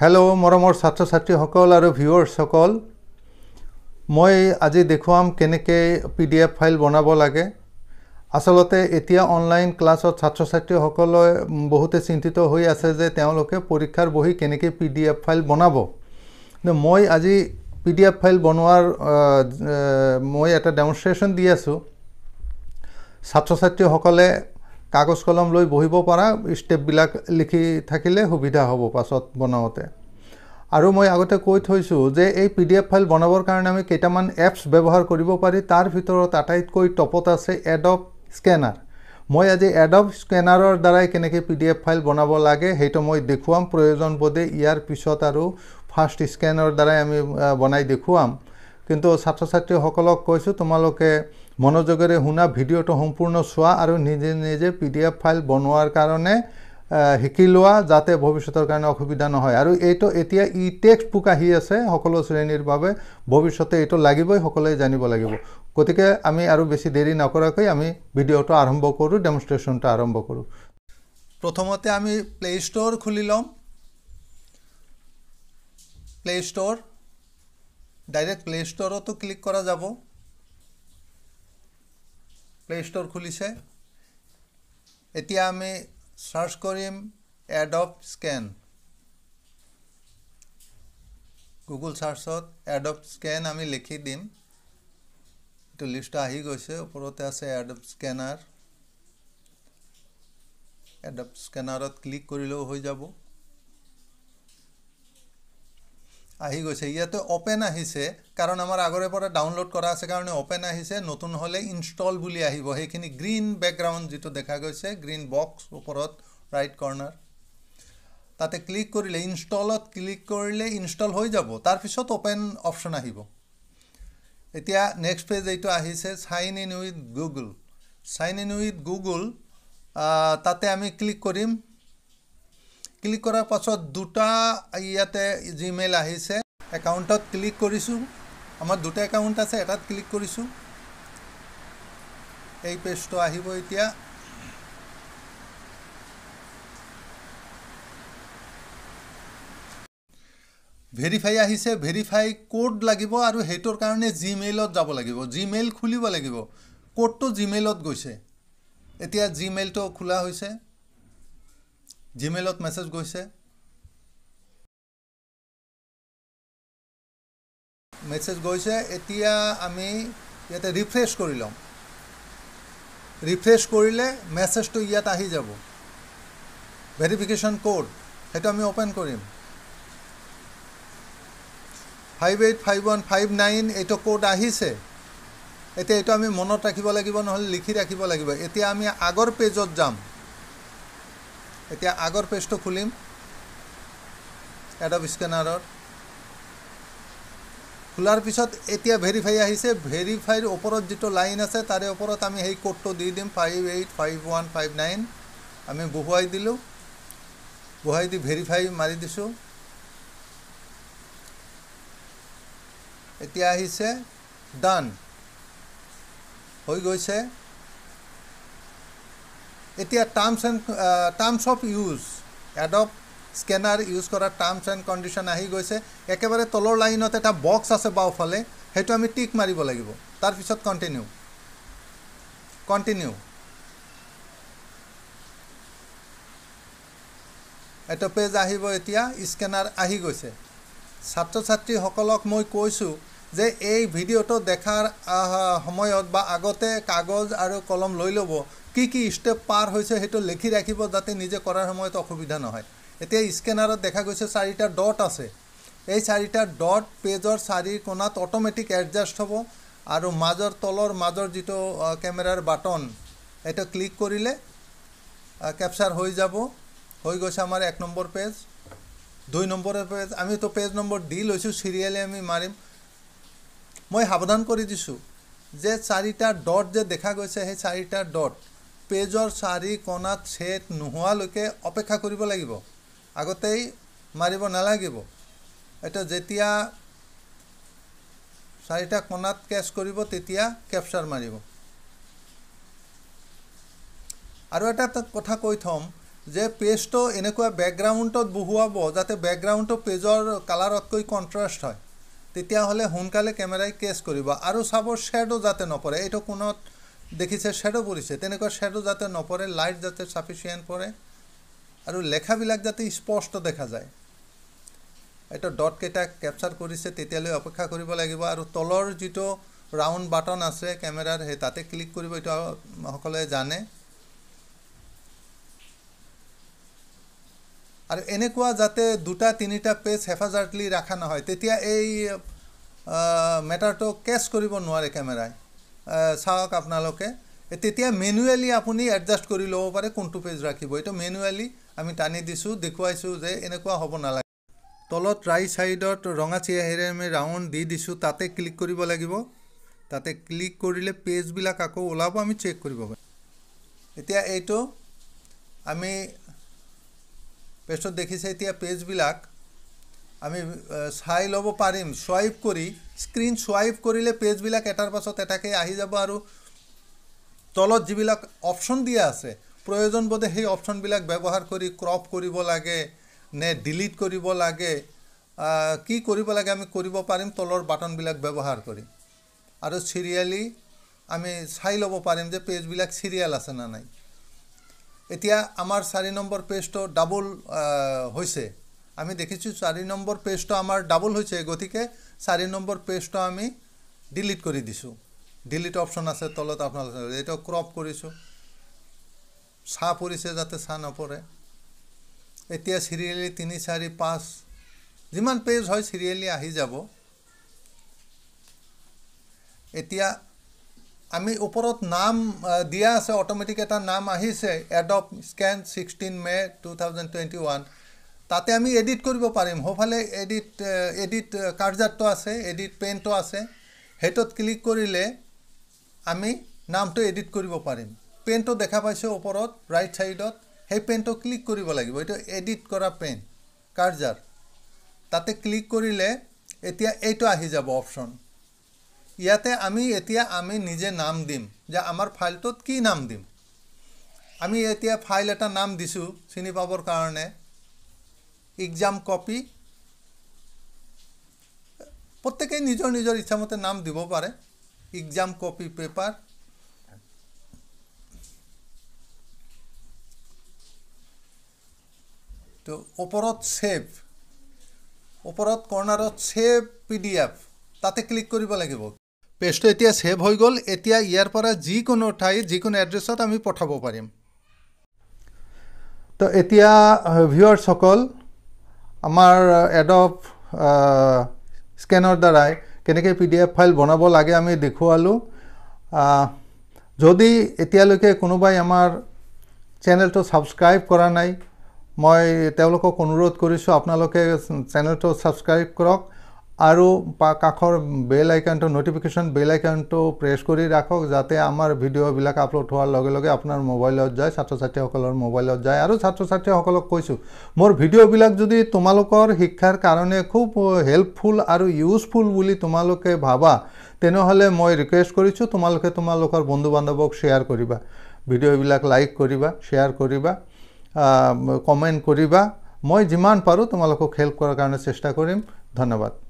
hello' মৰমৰ ছাত্ৰ ছাত্ৰীসকল আৰু ভিউৱাৰ্ছসকল মই আজি দেখুৱাম কেনেকৈ পি ডি এফ ফাইল বনাব লাগে আচলতে এতিয়া অনলাইন ক্লাছত ছাত্ৰ ছাত্ৰীসকলে বহুতে চিন্তিত হৈ আছে যে তেওঁলোকে পৰীক্ষাৰ বহি কেনেকৈ পি ডি এফ ফাইল বনাব মই আজি পি ডি এফ ফাইল বনোৱাৰ মই এটা ডেমনষ্ট্ৰেশ্যন দি আছোঁ ছাত্ৰ ছাত্ৰীসকলে কাগজ কলম লৈ বহিব পৰা ষ্টেপবিলাক লিখি থাকিলে সুবিধা হ'ব পাছত বনাওঁতে আৰু মই আগতে কৈ থৈছোঁ যে এই পি ডি এফ ফাইল বনাবৰ কাৰণে আমি কেইটামান এপছ ব্যৱহাৰ কৰিব পাৰি তাৰ ভিতৰত আটাইতকৈ টপত আছে এডব স্কেনাৰ মই আজি এডব স্কেনাৰৰ দ্বাৰাই কেনেকৈ পি ডি এফ ফাইল বনাব লাগে সেইটো মই দেখুৱাম প্ৰয়োজন বোধে ইয়াৰ পিছত আৰু ফাৰ্ষ্ট স্কেনৰ দ্বাৰাই আমি বনাই দেখুৱাম কিন্তু ছাত্ৰ ছাত্ৰীসকলক কৈছোঁ তোমালোকে মনোযোগেৰে শুনা ভিডিঅ'টো সম্পূৰ্ণ চোৱা আৰু নিজে নিজে পি ডি এফ ফাইল বনোৱাৰ কাৰণে শিকি লোৱা যাতে ভৱিষ্যতৰ কাৰণে অসুবিধা নহয় আৰু এইটো এতিয়া ই টেক্সট বুক আহি আছে সকলো শ্ৰেণীৰ বাবে ভৱিষ্যতে এইটো লাগিবই সকলোৱে জানিব লাগিব গতিকে আমি আৰু বেছি দেৰি নকৰাকৈ আমি ভিডিঅ'টো আৰম্ভ কৰোঁ ডেমনষ্ট্ৰেশ্যনটো আৰম্ভ কৰোঁ প্ৰথমতে আমি প্লে ষ্ট'ৰ খুলি ল'ম প্লে ষ্ট'ৰ ডাইৰেক্ট প্লে ষ্ট'ৰতো ক্লিক কৰা যাব প্লে ষ্টোর খুলিছে এতিয়া আমি সার্চ করিম এডব স্কেন গুগল সার্চত এডব স্কেন আমি লিখি দিম এটা লিস্ট আহি গৈছে ওপরতে আছে এডব স্ক্যানার এডব স্ক্যানারত ক্লিক করলেও হয়ে যাব আহি গৈছে ইয়াতে অপেন আহিছে কাৰণ আমাৰ আগৰে পৰা ডাউনলোড কৰা আছে কাৰণে অপেন আহিছে নতুন হ'লে ইনষ্টল বুলি আহিব সেইখিনি গ্ৰীণ বেকগ্ৰাউণ্ড যিটো দেখা গৈছে গ্ৰীণ বক্স ওপৰত ৰাইট কৰ্ণাৰ তাতে ক্লিক কৰিলে ইনষ্টলত ক্লিক কৰিলে ইনষ্টল হৈ যাব তাৰপিছত অপেন অপশ্যন আহিব এতিয়া নেক্সট পেজ এইটো আহিছে sign in with Google sign in with Google তাতে আমি ক্লিক কৰিম ক্লিক কৰাৰ পাছত দুটা ইয়াতে জিমেইল আহিছে একাউণ্টত ক্লিক কৰিছোঁ আমাৰ দুটা একাউণ্ট আছে এটাত ক্লিক কৰিছোঁ এই পেজটো আহিব এতিয়া ভেৰিফাই আহিছে ভেৰিফাই কোড লাগিব আৰু সেইটোৰ কাৰণে জিমেইলত যাব লাগিব জিমেইল খুলিব লাগিব কোডটো জিমেইলত গৈছে এতিয়া জিমেইলটো খোলা হৈছে জিমেইলত মেছেজ গৈছে মেছেজ গৈছে এতিয়া আমি ইয়াতে ৰিফ্ৰেছ কৰি ল'ম ৰিফ্ৰেছ কৰিলে মেছেজটো ইয়াত আহি যাব ভেৰিফিকেশ্যন ক'ড সেইটো আমি অ'পেন কৰিম five eight five one five nine এইটো ক'ড আহিছে এতিয়া এইটো আমি মনত ৰাখিব লাগিব নহ'লে লিখি ৰাখিব লাগিব এতিয়া আমি আগৰ পেজত যাম এতিয়া আগৰ পেজটো খুলিম এডব স্কেনাৰত খোলাৰ পিছত এতিয়া ভেৰিফাই আহিছে ভেৰিফাইৰ ওপৰত যিটো লাইন আছে তাৰে ওপৰত আমি সেই কোডটো দি দিম five eight five one five nine আমি বহুৱাই দিলোঁ বহুৱাই দি ভেৰিফাই মাৰি দিছোঁ এতিয়া আহিছে ডান হৈ গৈছে এতিয়া terms and terms of use Adobe scanner use কৰা টাৰ্মছ এণ্ড কণ্ডিশ্যন আহি গৈছে একেবাৰে তলৰ লাইনত এটা বক্স আছে বাওঁফালে সেইটো আমি টিক মাৰিব লাগিব তাৰপিছত কণ্টিনিউ কণ্টিনিউ এইটো পেজ আহিব এতিয়া স্কেনাৰ আহি গৈছে ছাত্ৰ ছাত্ৰীসকলক মই কৈছোঁ যে এই ভিডিঅ'টো দেখাৰ সময়ত বা আগতে কাগজ আৰু কলম লৈ ল'ব কি কি ষ্টেপ পাৰ হৈছে সেইটো লিখি ৰাখিব যাতে নিজে কৰাৰ সময়ত অসুবিধা নহয় এতিয়া স্কেনাৰত দেখা গৈছে চাৰিটা ডট আছে এই চাৰিটা ডট পেজৰ চাৰি কোণাত অট'মেটিক এডজাষ্ট হ'ব আৰু মাজৰ তলৰ মাজৰ যিটো কেমেৰাৰ বাটন সেইটো ক্লিক কৰিলে কেপচাৰ হৈ যাব হৈ গৈছে আমাৰ এক নম্বৰ পেজ দুই নম্বৰৰ পেজ আমিতো পেজ নম্বৰ দি লৈছোঁ চিৰিয়েলে আমি মাৰিম মই সাৱধান কৰি দিছোঁ যে চাৰিটা ডট যে দেখা গৈছে সেই চাৰিটা ডট পেজৰ চাৰি কণাত ছেট নোহোৱালৈকে অপেক্ষা কৰিব লাগিব আগতেই মাৰিব নালাগিব এতিয়া যেতিয়া চাৰিটা কণাত কেচ কৰিব তেতিয়া কেপচাৰ মাৰিব আৰু এটা কথা কৈ থ'ম যে পেজটো এনেকুৱা বেকগ্ৰাউণ্ডত বহুৱাব যাতে বেকগ্ৰাউণ্ডটো পেজৰ কালাৰতকৈ কণ্ট্ৰাষ্ট হয় তেতিয়াহ'লে সোনকালে কেমেৰাই কেচ কৰিব আৰু চাব শ্বেড' যাতে নপৰে এইটো কোণত দেখিছে শ্বেড' পৰিছে তেনেকুৱা শ্বেড' যাতে নপৰে লাইট যাতে চাফিচিয়েণ্ট পৰে আৰু লেখাবিলাক যাতে স্পষ্ট দেখা যায় এইটো ডটকেইটা কেপচাৰ কৰিছে তেতিয়ালৈ অপেক্ষা কৰিব লাগিব আৰু তলৰ যিটো ৰাউণ্ড বাটন আছে কেমেৰাৰ সেই তাতে ক্লিক কৰিব এইটো সকলোৱে জানে আৰু এনেকুৱা যাতে দুটা তিনিটা পেজ হেফাজাৰ্টলি ৰখা নহয় তেতিয়া এই মেটাৰটো কেচ কৰিব নোৱাৰে কেমেৰাই চাওক আপোনালোকে তেতিয়া মেনুৱেলি আপুনি এডজাষ্ট কৰি ল'ব পাৰে কোনটো পেজ ৰাখিব এইটো মেনুৱেলি আমি টানি দিছোঁ দেখুৱাইছোঁ যে এনেকুৱা হ'ব নালাগে তলত ৰাইট ছাইডত ৰঙা চিয়াহীৰে আমি ৰাউণ্ড দি দিছোঁ তাতে ক্লিক কৰিব লাগিব তাতে ক্লিক কৰিলে পেজবিলাক আকৌ ওলাব আমি চেক কৰিব পাৰিম এতিয়া এইটো আমি পেজটোত দেখিছে এতিয়া পেজবিলাক আমি চাই ল'ব পাৰিম চুৱাইপ কৰি স্ক্ৰীণ চুৱাইপ কৰিলে পেজবিলাক এটাৰ পাছত এটাকৈ আহি যাব আৰু তলত যিবিলাক অপশ্যন দিয়া আছে প্ৰয়োজনবোধে সেই অপশ্যনবিলাক ব্যৱহাৰ কৰি ক্ৰপ কৰিব লাগে নে ডিলিট কৰিব লাগে কি কৰিব লাগে আমি কৰিব পাৰিম তলৰ বাটনবিলাক ব্যৱহাৰ কৰি আৰু চিৰিয়েলি আমি চাই ল'ব পাৰিম যে পেজবিলাক চিৰিয়েল আছে না নাই এতিয়া আমাৰ চাৰি নম্বৰ পেজটো ডাবল হৈছে আমি দেখিছোঁ চাৰি নম্বৰ পেজটো আমাৰ ডাবল হৈছে গতিকে চাৰি নম্বৰ পেজটো আমি ডিলিট কৰি দিছোঁ ডিলিট অপশ্যন আছে তলত আপোনালোকে এইটো ক্ৰপ কৰিছোঁ চাহ পৰিছে যাতে চাহ নপৰে এতিয়া চিৰিয়েলি তিনি চাৰি পাঁচ যিমান পেজ হয় চিৰিয়েলি আহি যাব এতিয়া আমি ওপৰত নাম দিয়া আছে অট'মেটিক এটা নাম আহিছে Adobe scan sixteen May two thousand twenty one তাতে আমি এডিট কৰিব পাৰিম সোফালে এডিট এডিট কাৰ্জাৰটো আছে এডিট পেইণ্টো আছে সেইটোত ক্লিক কৰিলে আমি নামটো এডিট কৰিব পাৰিম পেইণ্টটো দেখা পাইছোঁ ওপৰত ৰাইট ছাইডত সেই পেইণ্টটো ক্লিক কৰিব লাগিব এইটো এডিট কৰা পেইণ্ট কাৰ্জাৰ তাতে ক্লিক কৰিলে এতিয়া এইটো আহি যাব অপশ্যন ইয়াতে আমি এতিয়া আমি নিজে নাম দিম যে আমাৰ ফাইলটোত কি নাম দিম আমি এতিয়া ফাইল এটা নাম দিছোঁ চিনি পাবৰ কাৰণে একজাম কপি প্ৰত্যেকেই নিজৰ নিজৰ ইচ্ছামতে নাম দিব পাৰে এক্সাম কপি পেপাৰ তো ওপৰত ছেভ ওপৰত কৰ্ণাৰত ছেভ পি ডি এফ তাতে ক্লিক কৰিব লাগিব পেজটো এতিয়া ছেভ হৈ গ'ল এতিয়া ইয়াৰ পৰা যিকোনো ঠাই যিকোনো এড্ৰেছত আমি পঠাব পাৰিম তো এতিয়া ভিউৰ্ছসকল আমাৰ এডপ স্কেনৰ দ্বাৰাই কেনেকৈ পি ডি এফ ফাইল বনাব লাগে আমি দেখুৱালোঁ যদি এতিয়ালৈকে কোনোবাই আমাৰ চেনেলটো ছাবস্ক্ৰাইব কৰা নাই মই তেওঁলোকক অনুৰোধ কৰিছোঁ আপোনালোকে চেনেলটো ছাবস্ক্ৰাইব কৰক আৰু কাষৰ বেল আইকনটো ন'টিফিকেশ্যন বেল আইকনটো প্ৰেছ কৰি ৰাখক যাতে আমাৰ ভিডিঅ'বিলাক আপলোড হোৱাৰ লগে লগে আপোনাৰ মোবাইলত যায় ছাত্ৰ ছাত্ৰীসকলৰ মোবাইলত যায় আৰু ছাত্ৰ ছাত্ৰীসকলক কৈছোঁ মোৰ ভিডিঅ'বিলাক যদি তোমালোকৰ শিক্ষাৰ কাৰণে খুব হেল্পফুল আৰু ইউজফুল বুলি তোমালোকে ভাবা তেনেহ'লে মই ৰিকুৱেষ্ট কৰিছোঁ তোমালোকে তোমালোকৰ বন্ধু বান্ধৱক শ্বেয়াৰ কৰিবা ভিডিঅ'বিলাক লাইক কৰিবা শ্বেয়াৰ কৰিবা কমেণ্ট কৰিবা মই যিমান পাৰোঁ তোমালোকক হেল্প কৰাৰ কাৰণে চেষ্টা কৰিম ধন্যবাদ